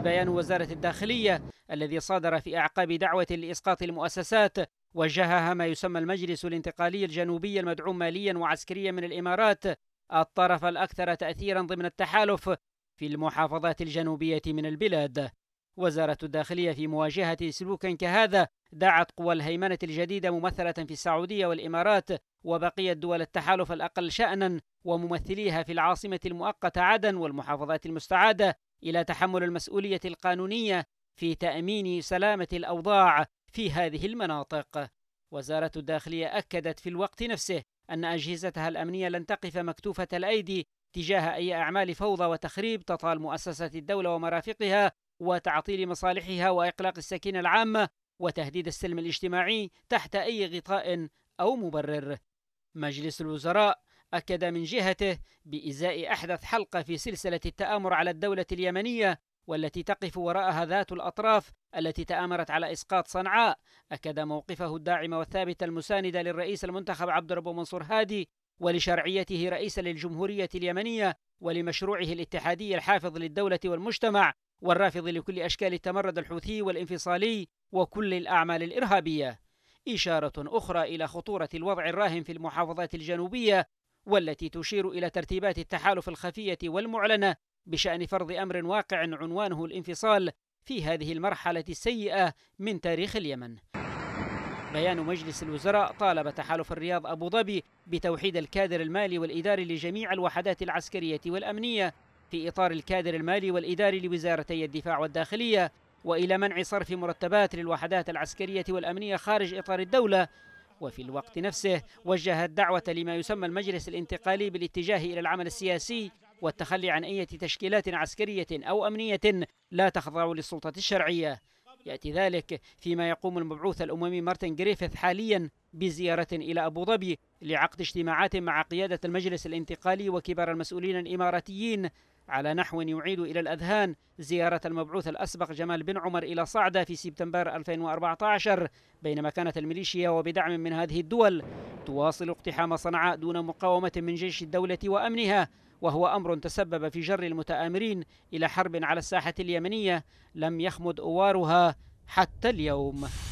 بيان وزارة الداخلية الذي صادر في أعقاب دعوة لإسقاط المؤسسات وجهها ما يسمى المجلس الانتقالي الجنوبي المدعوم ماليا وعسكريا من الإمارات الطرف الأكثر تأثيرا ضمن التحالف في المحافظات الجنوبية من البلاد وزارة الداخلية في مواجهة سلوك كهذا دعت قوى الهيمنة الجديدة ممثلة في السعودية والإمارات وبقية دول التحالف الأقل شأنا وممثليها في العاصمة المؤقتة عدن والمحافظات المستعادة إلى تحمل المسؤولية القانونية في تأمين سلامة الأوضاع في هذه المناطق. وزارة الداخلية أكدت في الوقت نفسه أن أجهزتها الأمنية لن تقف مكتوفة الأيدي تجاه أي أعمال فوضى وتخريب تطال مؤسسة الدولة ومرافقها وتعطيل مصالحها وإقلاق السكينة العامة وتهديد السلم الاجتماعي تحت أي غطاء أو مبرر. مجلس الوزراء أكد من جهته بإزاء أحدث حلقة في سلسلة التآمر على الدولة اليمنية والتي تقف وراءها ذات الأطراف التي تآمرت على إسقاط صنعاء أكد موقفه الداعم والثابت المساند للرئيس المنتخب عبد الرب منصور هادي ولشرعيته رئيسا للجمهورية اليمنية ولمشروعه الاتحادي الحافظ للدولة والمجتمع والرافض لكل أشكال التمرد الحوثي والانفصالي وكل الأعمال الإرهابية إشارة أخرى إلى خطورة الوضع الراهن في المحافظات الجنوبية والتي تشير إلى ترتيبات التحالف الخفية والمعلنة بشأن فرض أمر واقع عنوانه الانفصال في هذه المرحلة السيئة من تاريخ اليمن بيان مجلس الوزراء طالب تحالف الرياض أبو ظبي بتوحيد الكادر المالي والإداري لجميع الوحدات العسكرية والأمنية في إطار الكادر المالي والإداري لوزارتي الدفاع والداخلية وإلى منع صرف مرتبات للوحدات العسكرية والأمنية خارج إطار الدولة وفي الوقت نفسه وجه الدعوة لما يسمى المجلس الانتقالي بالاتجاه إلى العمل السياسي والتخلي عن أي تشكيلات عسكرية أو أمنية لا تخضع للسلطة الشرعية يأتي ذلك فيما يقوم المبعوث الأممي مارتن جريفيث حاليا بزيارة إلى أبو ظبي لعقد اجتماعات مع قيادة المجلس الانتقالي وكبار المسؤولين الإماراتيين على نحو يعيد إلى الأذهان زيارة المبعوث الأسبق جمال بن عمر إلى صعدة في سبتمبر 2014 بينما كانت الميليشيا وبدعم من هذه الدول تواصل اقتحام صنعاء دون مقاومة من جيش الدولة وأمنها وهو أمر تسبب في جر المتآمرين إلى حرب على الساحة اليمنية لم يخمد أوارها حتى اليوم